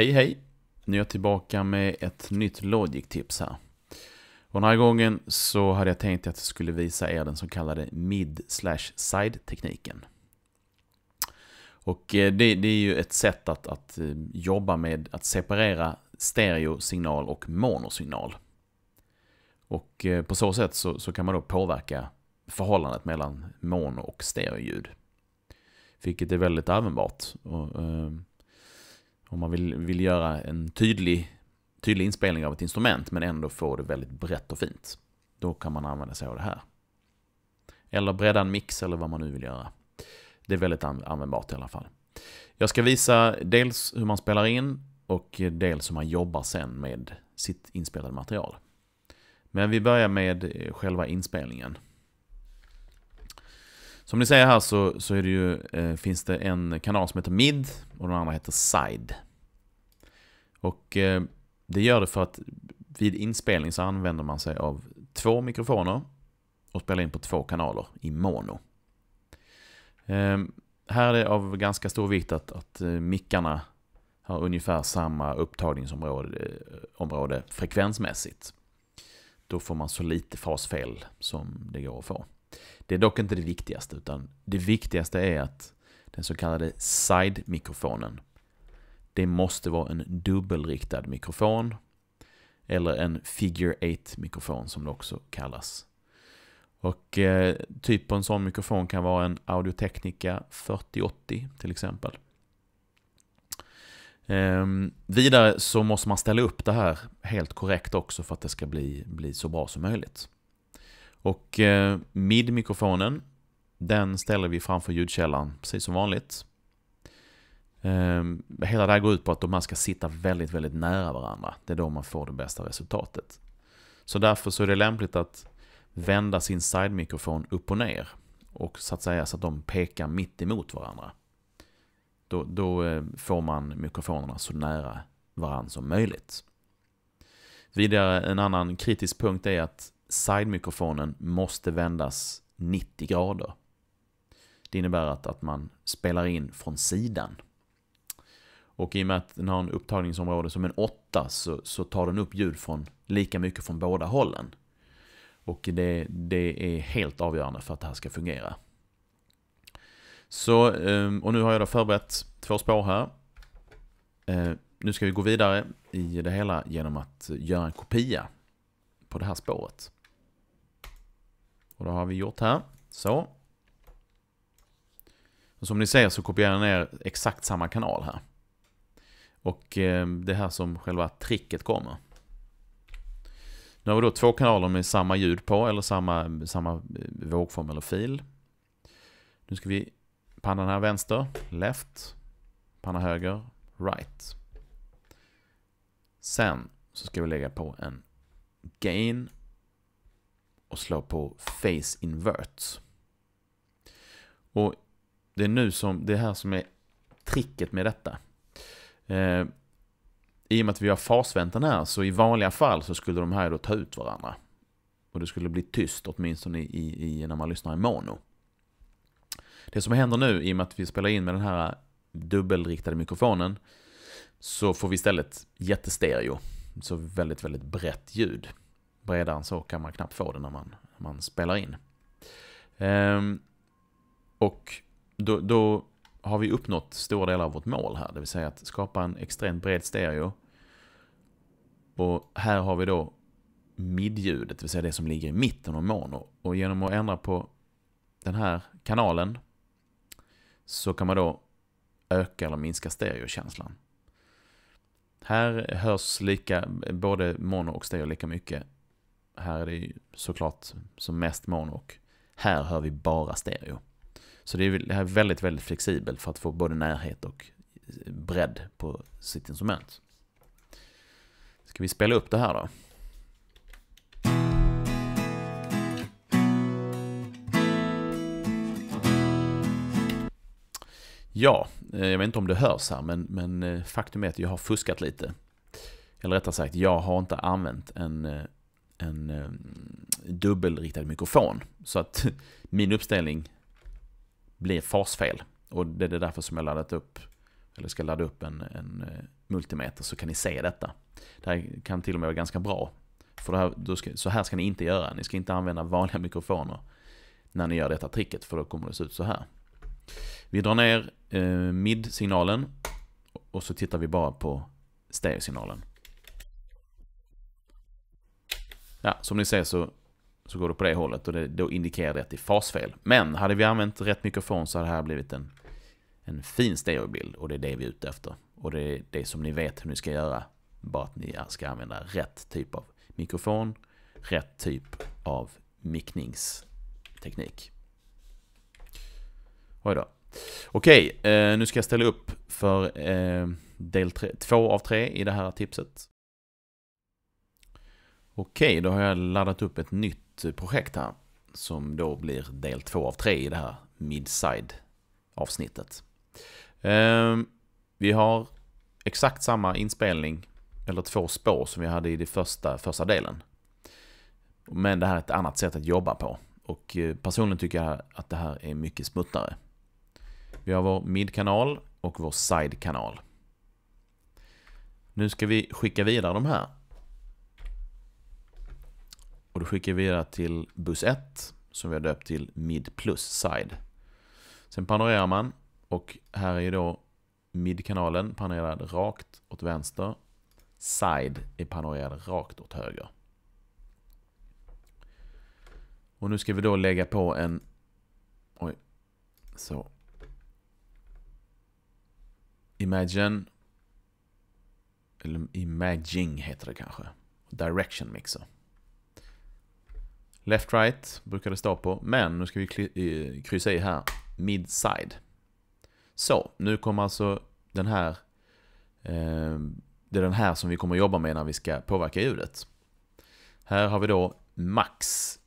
Hej hej! Nu är jag tillbaka med ett nytt Logic-tips här. Och den här gången så hade jag tänkt att jag skulle visa er den så kallade mid slash side-tekniken. Och eh, det, det, är ju ett sätt att, att eh, jobba med att separera stereosignal och monosignal. Och eh, på så sätt så, så kan man då påverka förhållandet mellan mono och stereoljud. Vilket är väldigt användbart. Och, om man vill, vill göra en tydlig, tydlig inspelning av ett instrument men ändå få det väldigt brett och fint, då kan man använda sig av det här. Eller bredda en mix eller vad man nu vill göra. Det är väldigt användbart i alla fall. Jag ska visa dels hur man spelar in och dels hur man jobbar sen med sitt inspelade material. Men vi börjar med själva inspelningen. Som ni ser här så, så det ju, eh, finns det en kanal som heter Mid och den andra heter Side. Och eh, det gör det för att vid inspelning så använder man sig av två mikrofoner och spelar in på två kanaler i mono. Eh, här är det av ganska stor vikt att, att eh, mickarna har ungefär samma upptagningsområde eh, område, frekvensmässigt. Då får man så lite fasfel som det går att få. Det är dock inte det viktigaste, utan det viktigaste är att den så kallade side-mikrofonen, det måste vara en dubbelriktad mikrofon, eller en figure 8-mikrofon som det också kallas. Och eh, typ på en sån mikrofon kan vara en Audio-Technica 4080 till exempel. Ehm, vidare så måste man ställa upp det här helt korrekt också för att det ska bli, bli så bra som möjligt. Och eh, midmikrofonen den ställer vi framför ljudkällan precis som vanligt. Eh, hela det här går ut på att de här ska sitta väldigt, väldigt nära varandra. Det är då man får det bästa resultatet. Så därför så är det lämpligt att vända sin side-mikrofon upp och ner och så att säga så att de pekar mitt emot varandra. Då, då eh, får man mikrofonerna så nära varandra som möjligt. Vidare en annan kritisk punkt är att side-mikrofonen måste vändas 90 grader. Det innebär att, att man spelar in från sidan. Och i och med att den har en upptagningsområde som en 8 så, så tar den upp ljud från lika mycket från båda hållen. Och det, det är helt avgörande för att det här ska fungera. Så, ehm, och nu har jag då förberett två spår här. Ehm, nu ska vi gå vidare i det hela genom att eh, göra en kopia på det här spåret. Och det har vi gjort här. Så. Och som ni ser så kopierar jag ner exakt samma kanal här. Och eh, det här som själva tricket kommer. Nu har vi då två kanaler med samma ljud på eller samma, samma eh, vågform eller fil. Nu ska vi, panna här vänster, left, panna höger, right. Sen så ska vi lägga på en gain och slå på Face Invert. Och det är nu som, det här som är tricket med detta. Eh, I och med att vi har fasväntan här så i vanliga fall så skulle de här då ta ut varandra. Och det skulle bli tyst åtminstone i, i, i, när man lyssnar i mono. Det som händer nu i och med att vi spelar in med den här dubbelriktade mikrofonen så får vi istället jättestereo. Så väldigt, väldigt brett ljud bredare än så kan man knappt få det när man, man spelar in. Ehm, och då, då, har vi uppnått stora delar av vårt mål här, det vill säga att skapa en extremt bred stereo. Och här har vi då midljudet, det vill säga det som ligger i mitten av mono. Och genom att ändra på den här kanalen så kan man då öka eller minska stereokänslan. Här hörs lika, både mono och stereo lika mycket här är det ju såklart som mest mono och här hör vi bara stereo. Så det, är, väldigt, väldigt flexibelt för att få både närhet och bredd på sitt instrument. Ska vi spela upp det här då? Ja, eh, jag vet inte om det hörs här, men, men eh, faktum är att jag har fuskat lite. Eller rättare sagt, jag har inte använt en eh, en ehm, dubbelriktad mikrofon. Så att min uppställning blir fasfel. Och det är därför som jag laddat upp, eller ska ladda upp en, en eh, multimeter så kan ni se detta. Det här kan till och med vara ganska bra. För här, ska, så här ska ni inte göra, ni ska inte använda vanliga mikrofoner när ni gör detta tricket för då kommer det se ut så här. Vi drar ner eh, mid-signalen och så tittar vi bara på stereosignalen. Ja, som ni ser så, så går det på det hållet och det, då indikerar det att det är fasfel. Men hade vi använt rätt mikrofon så hade det här blivit en, en fin stereobild och det är det vi är ute efter. Och det är det som ni vet hur ni ska göra, bara att ni ska använda rätt typ av mikrofon, rätt typ av mickningsteknik. Oj då. Okej, eh, nu ska jag ställa upp för eh, del tre, två av tre i det här tipset. Okej, då har jag laddat upp ett nytt projekt här som då blir del två av tre i det här midside avsnittet. Ehm, vi har exakt samma inspelning, eller två spår som vi hade i den första, första delen. Men det här är ett annat sätt att jobba på. Och eh, personligen tycker jag att det här är mycket smuttare. Vi har vår midkanal och vår side-kanal. Nu ska vi skicka vidare de här och då skickar vi det till buss 1 som vi har döpt till mid plus side. Sen panorerar man och här är ju då midkanalen panorerad rakt åt vänster. Side är panorerad rakt åt höger. Och nu ska vi då lägga på en... Oj, så. Imagine. Eller imaging heter det kanske. Direction mixer. Left right brukar det stå på, men nu ska vi eh, kryssa i här, mid side. Så, nu kommer alltså den här, eh, det är den här som vi kommer jobba med när vi ska påverka ljudet. Här har vi då max,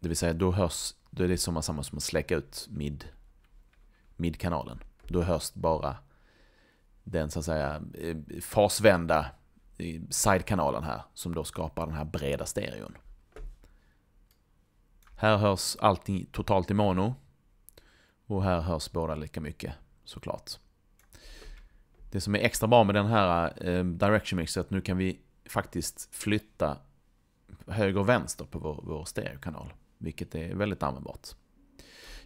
det vill säga då hörs, då är det som samma som att släcka ut mid, mid-kanalen. Då hörs bara den så att säga eh, fasvända sidekanalen här som då skapar den här breda stereon. Här hörs allting totalt i mono. Och här hörs båda lika mycket såklart. Det som är extra bra med den här eh, Direction Mix är att nu kan vi faktiskt flytta höger och vänster på vår, vår stereokanal. Vilket är väldigt användbart.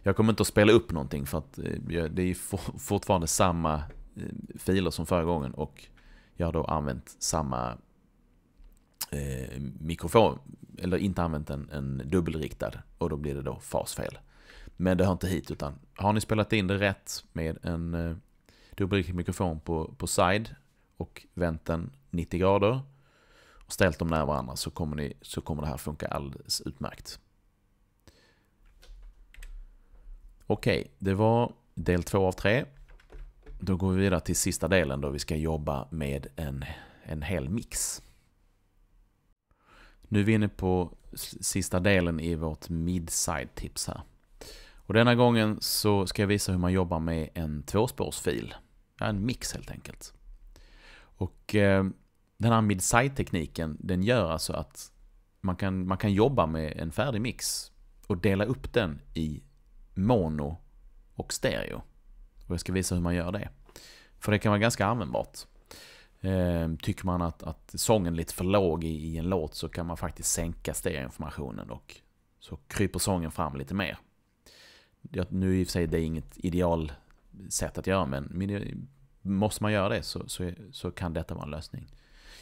Jag kommer inte att spela upp någonting för att eh, det är fortfarande samma eh, filer som förra gången och jag har då använt samma Eh, mikrofon, eller inte använt en, en, dubbelriktad och då blir det då fasfel. Men det hör inte hit utan har ni spelat in det rätt med en eh, dubbelriktad mikrofon på, på side och vänt den 90 grader och ställt dem nära varandra så kommer, ni, så kommer det här funka alldeles utmärkt. Okej, okay, det var del två av tre. Då går vi vidare till sista delen då vi ska jobba med en, en hel mix. Nu är vi inne på sista delen i vårt midside-tips här. Och denna gången så ska jag visa hur man jobbar med en tvåspårsfil. en mix helt enkelt. Och eh, den här midside-tekniken, den gör alltså att man kan, man kan jobba med en färdig mix och dela upp den i mono och stereo. Och jag ska visa hur man gör det. För det kan vara ganska användbart. Ehm, tycker man att, att sången är lite för låg i, i en låt så kan man faktiskt sänka stereoinformationen och så kryper sången fram lite mer. Nu i och för sig det inget ideal sätt att göra men måste man göra det så, så, så kan detta vara en lösning.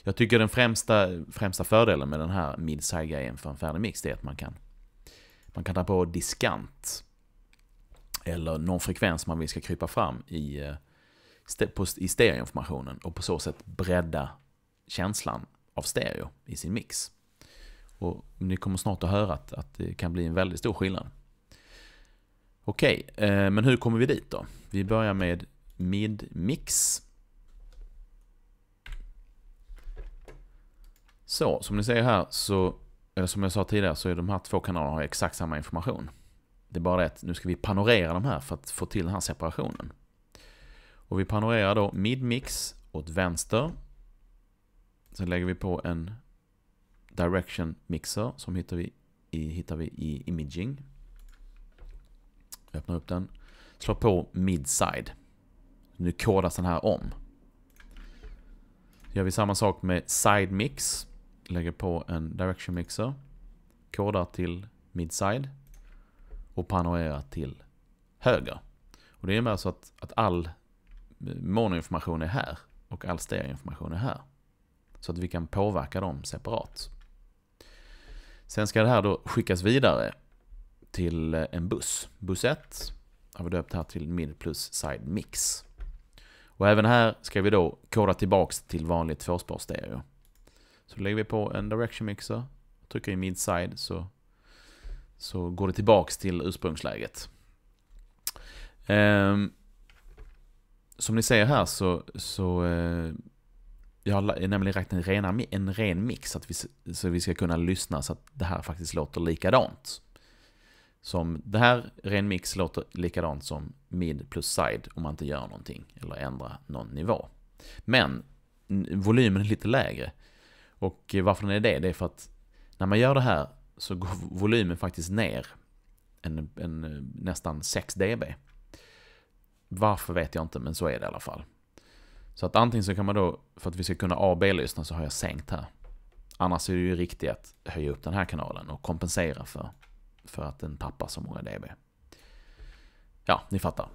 Jag tycker den främsta, främsta fördelen med den här midside-grejen för en färdig mix är att man kan, man kan ta på diskant eller någon frekvens man vill ska krypa fram i eh, i stereoinformationen och på så sätt bredda känslan av stereo i sin mix. Och ni kommer snart att höra att, att det kan bli en väldigt stor skillnad. Okej, okay, eh, men hur kommer vi dit då? Vi börjar med mid-mix. Så, som ni ser här så, eller eh, som jag sa tidigare, så är de här två kanalerna har exakt samma information. Det är bara det att nu ska vi panorera de här för att få till den här separationen. Och vi panorerar då midmix åt vänster. Sen lägger vi på en direction mixer som hittar vi i, hittar vi i imaging. öppnar upp den. Slår på midside. Nu kodas den här om. gör vi samma sak med side mix. Lägger på en direction mixer. Kodar till midside. Och panorerar till höger. Och det innebär så att, att all monoinformation är här och all stereoinformation är här. Så att vi kan påverka dem separat. Sen ska det här då skickas vidare till eh, en buss. Buss 1 har vi döpt här till mid plus side mix. Och även här ska vi då koda tillbaks till vanlig tvåspårsstereo. Så lägger vi på en direction mixer, trycker i mid side så, så går det tillbaks till ursprungsläget. Um, som ni ser här så, så eh, jag har nämligen lagt en, en ren mix att vi, så vi ska kunna lyssna så att det här faktiskt låter likadant. Som det här, ren mix, låter likadant som mid plus side om man inte gör någonting eller ändrar någon nivå. Men volymen är lite lägre. Och varför den är det? Det är för att när man gör det här så går volymen faktiskt ner en, en nästan 6 dB. Varför vet jag inte, men så är det i alla fall. Så att antingen så kan man då, för att vi ska kunna A och B-lyssna så har jag sänkt här. Annars är det ju riktigt att höja upp den här kanalen och kompensera för, för att den tappar så många dB. Ja, ni fattar.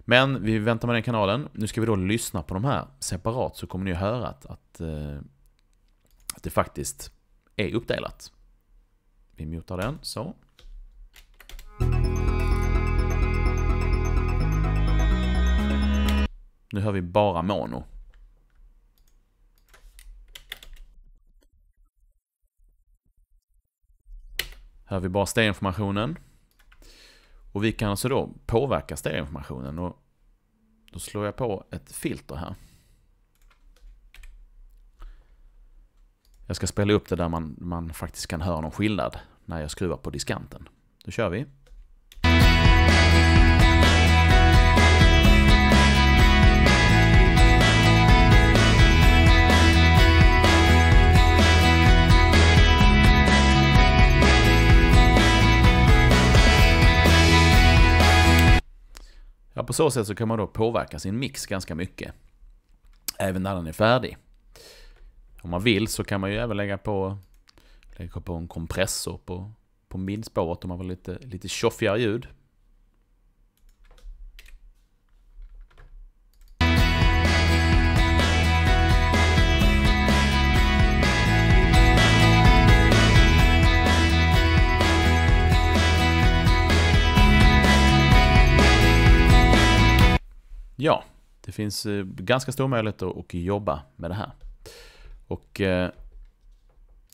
Men vi väntar med den kanalen. Nu ska vi då lyssna på de här separat så kommer ni höra att, att, eh, att det faktiskt är uppdelat. Vi mutar den så. Nu hör vi bara mono. Hör vi bara stereoinformationen. Och vi kan alltså då påverka stereoinformationen. Och då slår jag på ett filter här. Jag ska spela upp det där man, man faktiskt kan höra någon skillnad när jag skruvar på diskanten. Då kör vi. på så sätt så kan man då påverka sin mix ganska mycket. Även när den är färdig. Om man vill så kan man ju även lägga på, lägga på en kompressor på, på midspåret om man vill lite, lite tjoffigare ljud. Det finns eh, ganska stor möjlighet att jobba med det här. Och eh,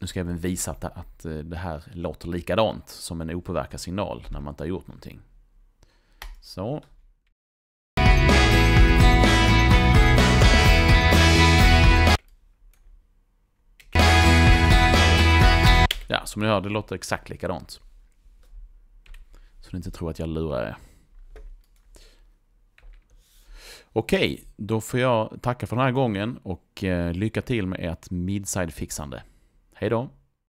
nu ska jag även visa att, att eh, det här låter likadant som en opåverkad signal när man inte har gjort någonting. Så. Ja, som ni hör, det låter exakt likadant. Så ni inte tror att jag lurar er. Okej, då får jag tacka för den här gången och eh, lycka till med ert midside-fixande. Hej då!